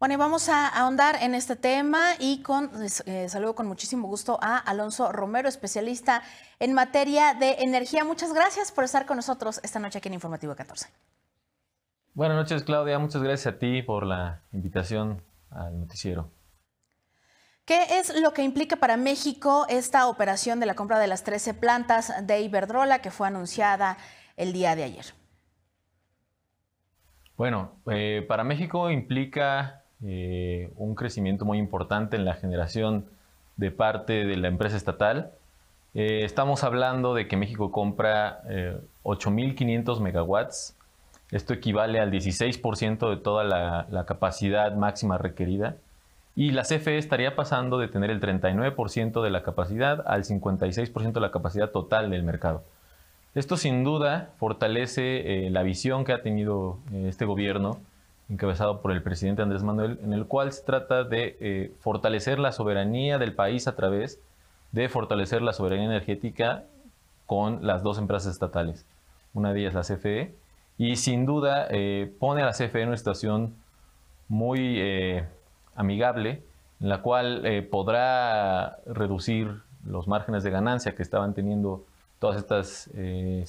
Bueno, y vamos a ahondar en este tema y eh, saludo con muchísimo gusto a Alonso Romero, especialista en materia de energía. Muchas gracias por estar con nosotros esta noche aquí en Informativo 14. Buenas noches, Claudia. Muchas gracias a ti por la invitación al noticiero. ¿Qué es lo que implica para México esta operación de la compra de las 13 plantas de Iberdrola que fue anunciada el día de ayer? Bueno, eh, para México implica eh, un crecimiento muy importante en la generación de parte de la empresa estatal. Eh, estamos hablando de que México compra 8.500 eh, megawatts. Esto equivale al 16% de toda la, capacidad máxima requerida. Y la CFE estaría pasando de tener el 39% de la capacidad al 56% de la capacidad total del mercado. Esto sin duda fortalece la visión que ha tenido este gobierno encabezado por el presidente Andrés Manuel, en el cual se trata de eh, fortalecer la soberanía del país a través de fortalecer la soberanía energética con las dos empresas estatales. Una de ellas la CFE y sin duda eh, pone a la CFE en una situación muy eh, amigable en la cual podrá reducir los márgenes de ganancia que estaban teniendo todas estas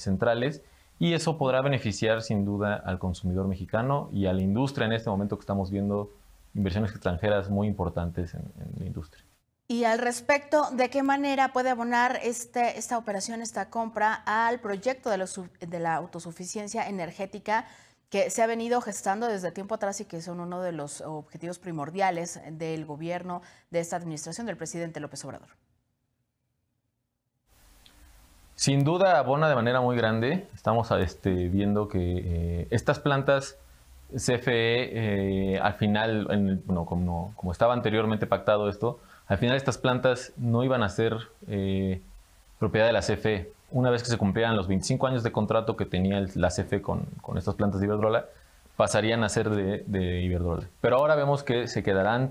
centrales y eso podrá beneficiar sin duda al consumidor mexicano y a la industria en este momento que estamos viendo inversiones extranjeras muy importantes en, la industria. Y al respecto, ¿de qué manera puede abonar este, esta operación, esta compra al proyecto de la, de la autosuficiencia energética que se ha venido gestando desde tiempo atrás y que son uno de los objetivos primordiales del gobierno de esta administración del presidente López Obrador? Sin duda abona de manera muy grande. Estamos este, viendo que eh, estas plantas CFE eh, al final, como, estaba anteriormente pactado esto, al final estas plantas no iban a ser eh, propiedad de la CFE. Una vez que se cumplieran los 25 años de contrato que tenía la CFE con, estas plantas de Iberdrola, pasarían a ser de, de Iberdrola. Pero ahora vemos que se quedarán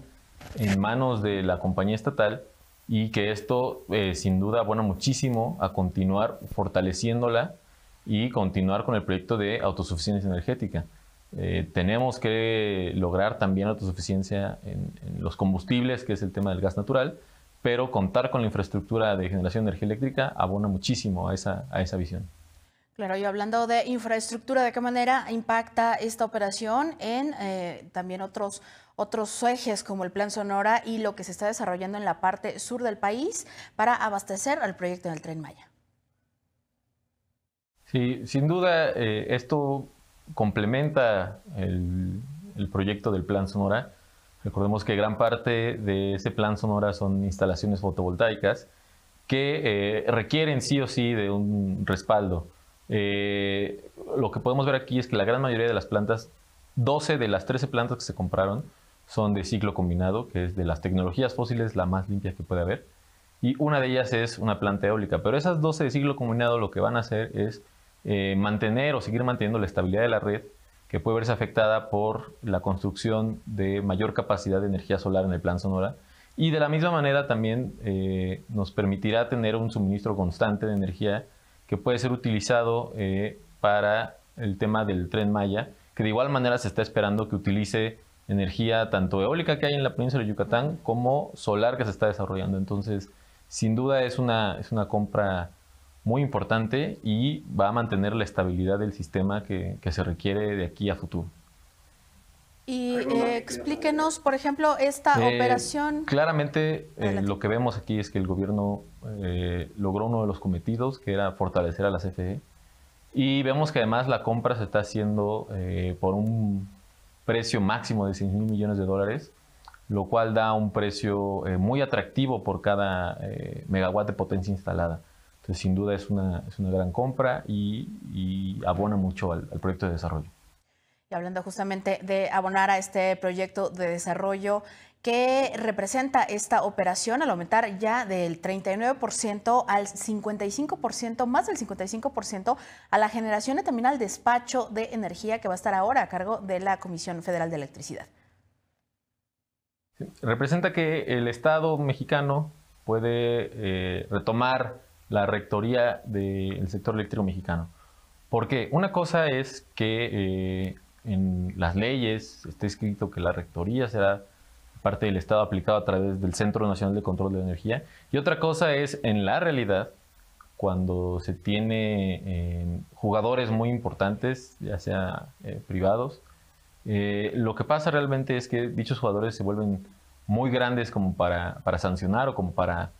en manos de la compañía estatal y que esto eh, sin duda abona muchísimo a continuar fortaleciéndola y continuar con el proyecto de autosuficiencia energética. Eh, tenemos que lograr también autosuficiencia en, en, los combustibles, que es el tema del gas natural, pero contar con la infraestructura de generación de energía eléctrica abona muchísimo a esa, a esa visión. Claro, y hablando de infraestructura, ¿de qué manera impacta esta operación en eh, también otros, otros ejes como el Plan Sonora y lo que se está desarrollando en la parte sur del país para abastecer al proyecto del Tren Maya? Sí, sin duda, eh, esto complementa el, proyecto del Plan Sonora. Recordemos que gran parte de ese Plan Sonora son instalaciones fotovoltaicas que eh, requieren sí o sí de un respaldo eh, lo que podemos ver aquí es que la gran mayoría de las plantas, 12 de las 13 plantas que se compraron, son de ciclo combinado, que es de las tecnologías fósiles la más limpia que puede haber. Y una de ellas es una planta eólica. Pero esas 12 de ciclo combinado lo que van a hacer es eh, mantener o seguir manteniendo la estabilidad de la red, que puede verse afectada por la construcción de mayor capacidad de energía solar en el plan Sonora. Y de la misma manera también eh, nos permitirá tener un suministro constante de energía que puede ser utilizado eh, para el tema del tren Maya, que de igual manera se está esperando que utilice energía tanto eólica que hay en la península de Yucatán como solar que se está desarrollando. Entonces, sin duda es una, es una compra muy importante y va a mantener la estabilidad del sistema que se requiere de aquí a futuro. Y eh, explíquenos, por ejemplo, esta eh, operación. Claramente, eh, lo que vemos aquí es que el gobierno logró uno de los cometidos, que era fortalecer a la CFE. Y vemos que además la compra se está haciendo por un precio máximo de 6 mil millones de dólares, lo cual da un precio muy atractivo por cada megawatt de potencia instalada. Entonces, sin duda es una, es una gran compra y, abona mucho al proyecto de desarrollo hablando justamente de abonar a este proyecto de desarrollo que representa esta operación al aumentar ya del 39% al 55%, más del 55%, a la generación y también al despacho de energía que va a estar ahora a cargo de la Comisión Federal de Electricidad? Representa que el Estado mexicano puede eh, retomar la rectoría del sector eléctrico mexicano. Porque una cosa es que eh, en las leyes está escrito que la rectoría será parte del Estado aplicado a través del Centro Nacional de Control de Energía. Y otra cosa es en la realidad, cuando se tiene eh, jugadores muy importantes, ya sea eh, privados, eh, lo que pasa realmente es que dichos jugadores se vuelven muy grandes como para, para sancionar o como para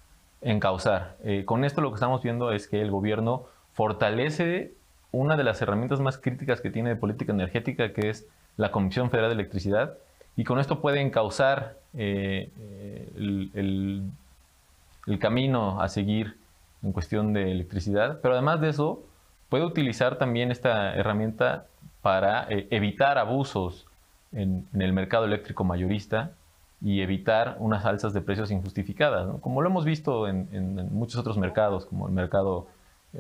encauzar. con esto lo que estamos viendo es que el gobierno fortalece una de las herramientas más críticas que tiene de política energética, que es la Comisión Federal de Electricidad, y con esto pueden causar eh, eh, el, camino a seguir en cuestión de electricidad, pero además de eso, puede utilizar también esta herramienta para eh, evitar abusos en, el mercado eléctrico mayorista y evitar unas alzas de precios injustificadas, como lo hemos visto en, muchos otros mercados, como el mercado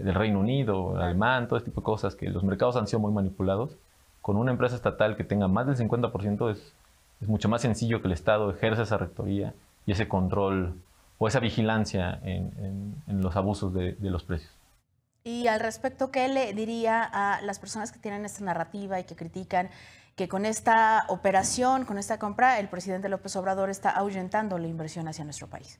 del Reino Unido, alemán, todo este tipo de cosas, que los mercados han sido muy manipulados, con una empresa estatal que tenga más del 50% es, mucho más sencillo que el Estado ejerza esa rectoría y ese control o esa vigilancia en, los abusos de, de los precios. Y al respecto, ¿qué le diría a las personas que tienen esta narrativa y que critican que con esta operación, con esta compra, el presidente López Obrador está ahuyentando la inversión hacia nuestro país?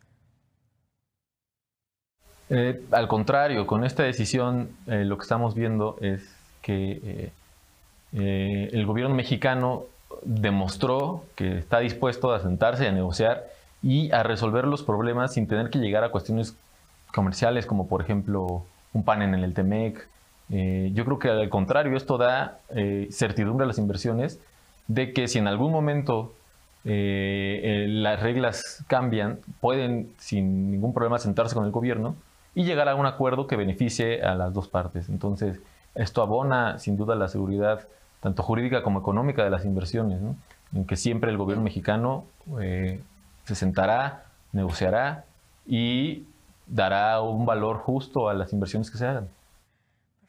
Eh, al contrario, con esta decisión eh, lo que estamos viendo es que eh, el gobierno mexicano demostró que está dispuesto a sentarse, a negociar y a resolver los problemas sin tener que llegar a cuestiones comerciales como por ejemplo un pan en el Temec. yo creo que al contrario, esto da certidumbre a las inversiones de que si en algún momento las reglas cambian, pueden sin ningún problema sentarse con el gobierno y llegar a un acuerdo que beneficie a las dos partes. Entonces, esto abona sin duda la seguridad tanto jurídica como económica de las inversiones, ¿no? en que siempre el gobierno mexicano eh, se sentará, negociará y dará un valor justo a las inversiones que se hagan.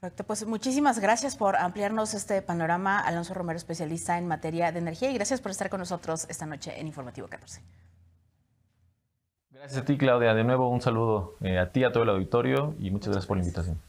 Perfecto, pues muchísimas gracias por ampliarnos este panorama, Alonso Romero, especialista en materia de energía, y gracias por estar con nosotros esta noche en Informativo 14. Gracias a ti, Claudia. De nuevo, un saludo eh, a ti, a todo el auditorio y muchas gracias por la invitación.